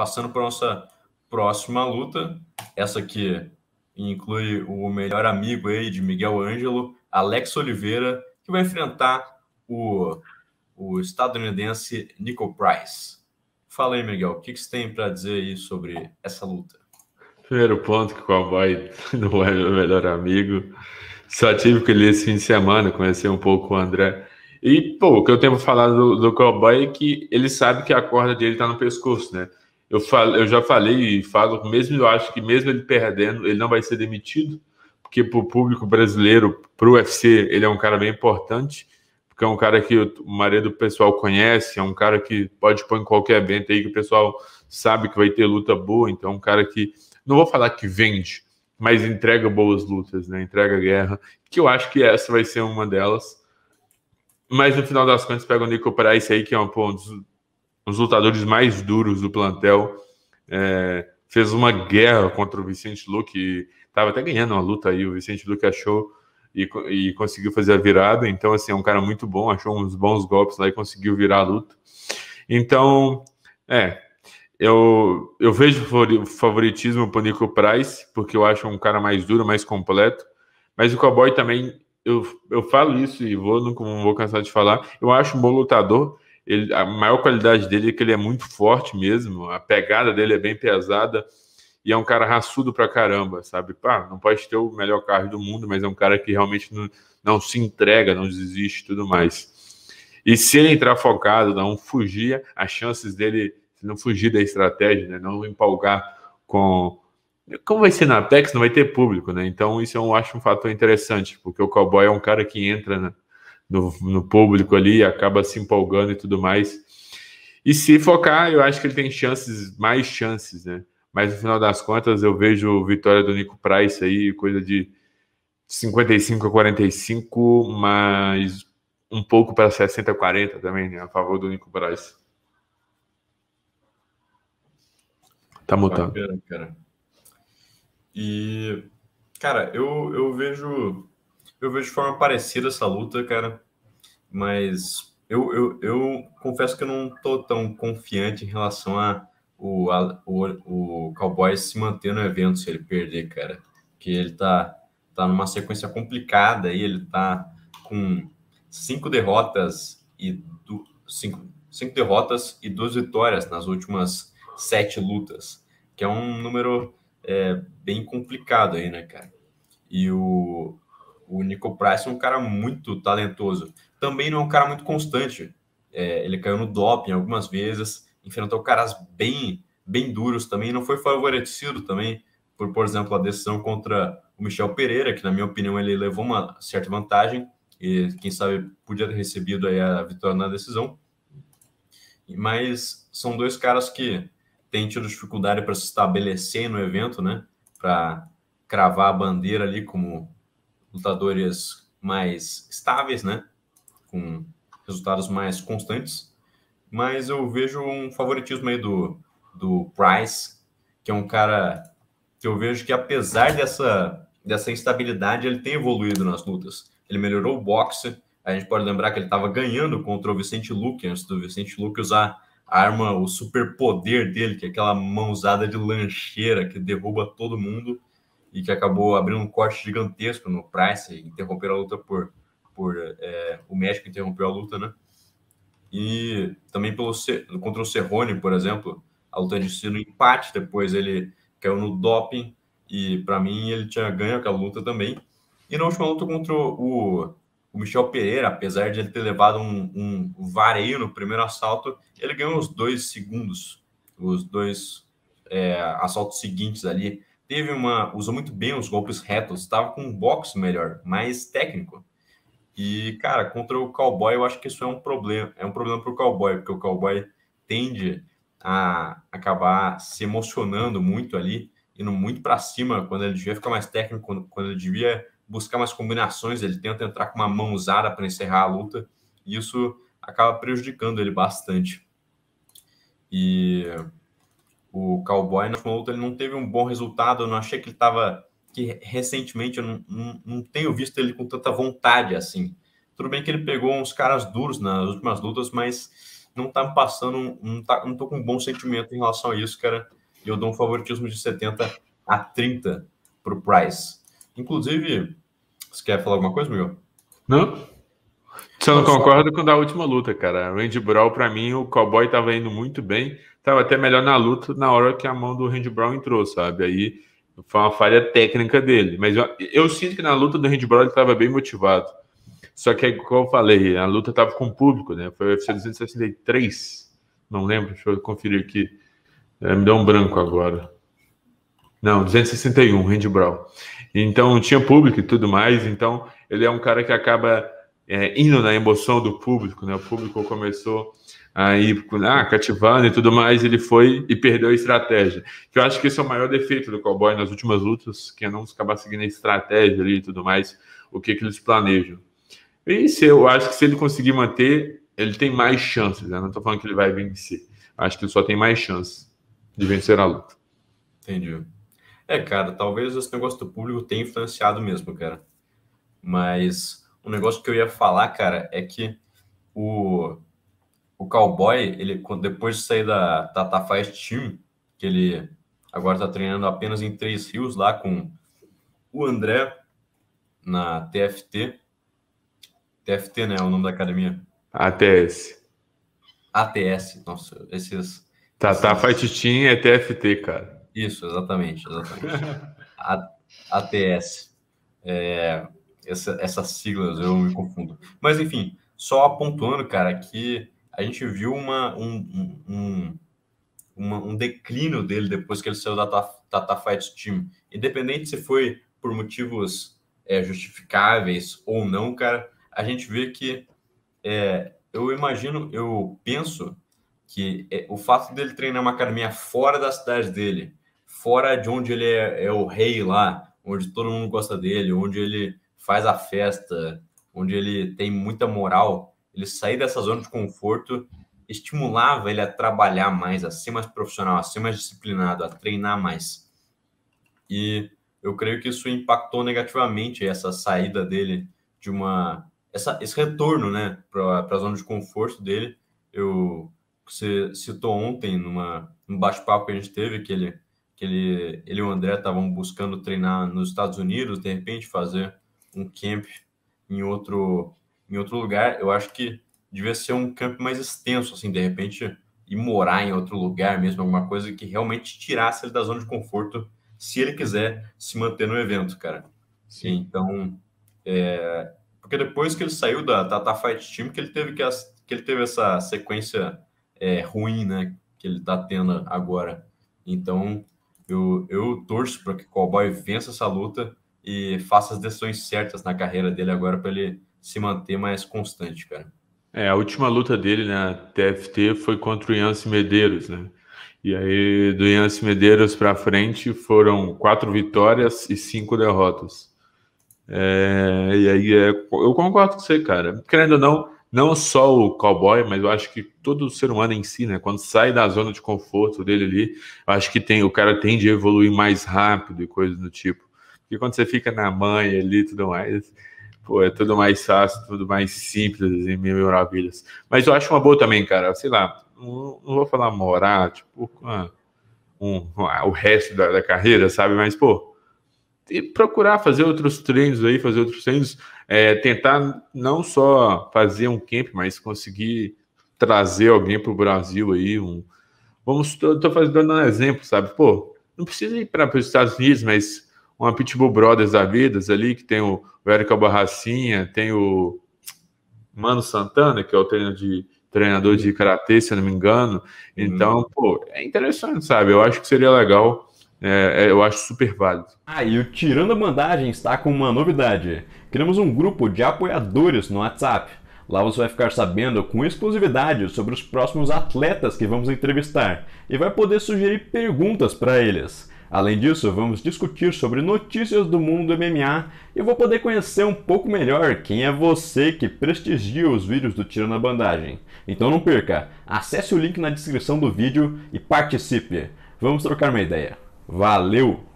passando para nossa próxima luta, essa que inclui o melhor amigo aí de Miguel Ângelo, Alex Oliveira, que vai enfrentar o, o estadunidense Nico Price. Fala aí, Miguel, o que, que você tem para dizer aí sobre essa luta? Primeiro ponto que o Cowboy não é meu melhor amigo. Só tive que ler esse fim de semana, conhecer um pouco o André. E, pô, o que eu tenho falado do, do Cowboy é que ele sabe que a corda dele tá no pescoço, né? Eu, eu já falei e falo, mesmo eu acho que mesmo ele perdendo, ele não vai ser demitido, porque para o público brasileiro, para o UFC, ele é um cara bem importante, porque é um cara que o marido do pessoal conhece, é um cara que pode pôr em qualquer evento aí que o pessoal sabe que vai ter luta boa, então é um cara que, não vou falar que vende, mas entrega boas lutas, né? Entrega guerra, que eu acho que essa vai ser uma delas. Mas no final das contas, pega o Nico Price aí, que é um, pô, um dos um dos lutadores mais duros do plantel. É, fez uma guerra contra o Vicente Lu, que estava até ganhando uma luta aí. O Vicente Lu achou e, e, conseguiu fazer a virada. Então, assim, é um cara muito bom, achou uns bons golpes lá e conseguiu virar a luta. Então, é. Eu, eu vejo favoritismo o Nico Price, porque eu acho um cara mais duro, mais completo. Mas o Cowboy também, eu, eu falo isso e vou, não, não vou cansar de falar. Eu acho um bom lutador, ele, a maior qualidade dele é que ele é muito forte mesmo, a pegada dele é bem pesada e é um cara raçudo pra caramba, sabe? Pá, não pode ter o melhor carro do mundo, mas é um cara que realmente não, não se entrega, não desiste tudo mais. E se ele entrar focado, não fugir, as chances dele não fugir da estratégia, né? não empolgar com. Como vai ser na Apex, não vai ter público, né? Então, isso eu acho um fator interessante, porque o cowboy é um cara que entra né, no, no público ali, acaba se empolgando e tudo mais. E se focar, eu acho que ele tem chances, mais chances, né? Mas no final das contas, eu vejo vitória do Nico Price aí, coisa de 55 a 45, mas um pouco para 60 a 40 também, né? a favor do Nico Price. Tá mutando. Bacana, cara. E, cara, eu, eu vejo eu vejo de forma parecida essa luta, cara. Mas eu, eu, eu confesso que eu não tô tão confiante em relação a o, a, o, o cowboy se manter no evento se ele perder, cara. Porque ele tá, tá numa sequência complicada aí, ele tá com cinco derrotas e cinco, cinco derrotas e duas vitórias nas últimas sete lutas, que é um número é, bem complicado aí, né, cara? E o, o Nico Price é um cara muito talentoso. Também não é um cara muito constante. É, ele caiu no doping algumas vezes, enfrentou caras bem, bem duros também. Não foi favorecido também por, por exemplo, a decisão contra o Michel Pereira, que na minha opinião ele levou uma certa vantagem e quem sabe podia ter recebido aí a vitória na decisão. Mas são dois caras que têm tido dificuldade para se estabelecer no evento, né? Para cravar a bandeira ali como lutadores mais estáveis, né? Com resultados mais constantes. Mas eu vejo um favoritismo aí do, do Price, que é um cara que eu vejo que, apesar dessa, dessa instabilidade, ele tem evoluído nas lutas. Ele melhorou o boxe. A gente pode lembrar que ele estava ganhando contra o Vicente Luque, antes do Vicente Luque usar a arma, o superpoder dele, que é aquela mãozada de lancheira que derruba todo mundo e que acabou abrindo um corte gigantesco no Price, interromper a luta por, por é, o méxico interrompeu a luta, né? E também pelo contra o Cerrone, por exemplo, a luta de si no empate, depois ele caiu no doping e para mim ele tinha ganho aquela luta também. E na última luta contra o, o Michel Pereira, apesar de ele ter levado um, um vareio no primeiro assalto, ele ganhou os dois segundos, os dois é, assaltos seguintes ali teve uma. usou muito bem os golpes retos, estava com um box melhor, mais técnico. E, cara, contra o cowboy, eu acho que isso é um problema. É um problema para o cowboy, porque o cowboy tende a acabar se emocionando muito ali, indo muito para cima quando ele devia ficar mais técnico, quando, quando ele devia buscar mais combinações, ele tenta entrar com uma mão usada para encerrar a luta, e isso acaba prejudicando ele bastante. E o Cowboy na luta, ele não teve um bom resultado, eu não achei que ele estava, que recentemente eu não, não, não, tenho visto ele com tanta vontade assim. Tudo bem que ele pegou uns caras duros nas últimas lutas, mas não tá passando, não, tá, não tô com um bom sentimento em relação a isso, cara. E eu dou um favoritismo de 70 a 30 pro Price. Inclusive, você quer falar alguma coisa, meu? Não, só não concordo com da última luta, cara. Randy Brawl, para mim, o cowboy tava indo muito bem. Tava até melhor na luta na hora que a mão do Randy Brown entrou, sabe? Aí foi uma falha técnica dele. Mas eu, eu sinto que na luta do Randy Brown ele tava bem motivado. Só que, como é eu falei, a luta tava com o público, né? Foi o UFC 263. Não lembro, deixa eu conferir aqui. É, me dá um branco agora. Não, 261, Randy Brown. Então, tinha público e tudo mais. Então, ele é um cara que acaba é, indo na emoção do público, né? O público começou a ah, cativando e tudo mais, ele foi e perdeu a estratégia. Que eu acho que esse é o maior defeito do cowboy nas últimas lutas, que é não acabar seguindo a estratégia ali e tudo mais, o que, que eles planejam. E se eu acho que se ele conseguir manter, ele tem mais chances, né? Não estou falando que ele vai vencer. Acho que ele só tem mais chances de vencer a luta. Entendi. É, cara, talvez esse negócio do público tenha influenciado mesmo, cara. Mas um negócio que eu ia falar, cara, é que o, o Cowboy, ele, depois de sair da Tata Faz Team, que ele agora está treinando apenas em Três Rios, lá com o André na TFT. TFT, né? É o nome da academia. ATS. ATS, nossa, esses. Tá, tá, Fight Team é TFT, cara. Isso, exatamente, exatamente. A, ATS. É, essa, essas siglas, eu me confundo. Mas, enfim, só apontando, cara, que a gente viu uma, um, um, uma, um declínio dele depois que ele saiu da Tata Fight Team. Independente se foi por motivos é, justificáveis ou não, cara, a gente vê que é, eu imagino, eu penso que é, o fato dele treinar uma academia fora da cidade dele, fora de onde ele é, é o rei lá, onde todo mundo gosta dele, onde ele faz a festa, onde ele tem muita moral, ele sair dessa zona de conforto estimulava ele a trabalhar mais, a ser mais profissional, a ser mais disciplinado, a treinar mais. E eu creio que isso impactou negativamente essa saída dele de uma essa, esse retorno, né, para a zona de conforto dele. Eu você citou ontem numa um bate-papo que a gente teve que ele que ele, ele e o André estavam buscando treinar nos Estados Unidos, de repente fazer um camp em outro, em outro lugar. Eu acho que devia ser um camp mais extenso, assim, de repente, e morar em outro lugar mesmo, alguma coisa que realmente tirasse ele da zona de conforto, se ele quiser se manter no evento, cara. Sim. Então, é... porque depois que ele saiu da Tata Fight Team, que ele teve que, as... que ele teve essa sequência é, ruim, né, que ele tá tendo agora. Então, eu, eu torço para que o Cowboy vença essa luta e faça as decisões certas na carreira dele agora para ele se manter mais constante, cara. É, a última luta dele na né, TFT foi contra o Yance Medeiros, né? E aí, do Yance Medeiros para frente, foram quatro vitórias e cinco derrotas. É, e aí, é, eu concordo com você, cara. Querendo ou não, não só o cowboy, mas eu acho que todo ser humano em si, né? Quando sai da zona de conforto dele ali, eu acho que tem o cara tende a evoluir mais rápido e coisas do tipo. Porque quando você fica na mãe ali e tudo mais, pô, é tudo mais fácil, tudo mais simples assim, e mil maravilhas. Mas eu acho uma boa também, cara. Sei lá, não, vou falar morar, tipo, ah, um, um, ah, o resto da, da carreira, sabe? Mas, pô, e procurar fazer outros treinos aí, fazer outros treinos, é, tentar não só fazer um camp, mas conseguir trazer alguém para o Brasil aí. Um, vamos, estou fazendo um exemplo, sabe? Pô, não precisa ir para os Estados Unidos, mas uma Pitbull Brothers da Vidas ali, que tem o, Érica Barracinha, tem o Mano Santana, que é o treino de, treinador de karatê, se não me engano. Uhum. Então, hum. pô, é interessante, sabe? Eu acho que seria legal. É, é, eu acho super válido. Ah, e o Tirando a Bandagem está com uma novidade. Criamos um grupo de apoiadores no WhatsApp. Lá você vai ficar sabendo com exclusividade sobre os próximos atletas que vamos entrevistar e vai poder sugerir perguntas para eles. Além disso, vamos discutir sobre notícias do mundo MMA e vou poder conhecer um pouco melhor quem é você que prestigia os vídeos do Tiro na Bandagem. Então não perca, acesse o link na descrição do vídeo e participe. Vamos trocar uma ideia. Valeu!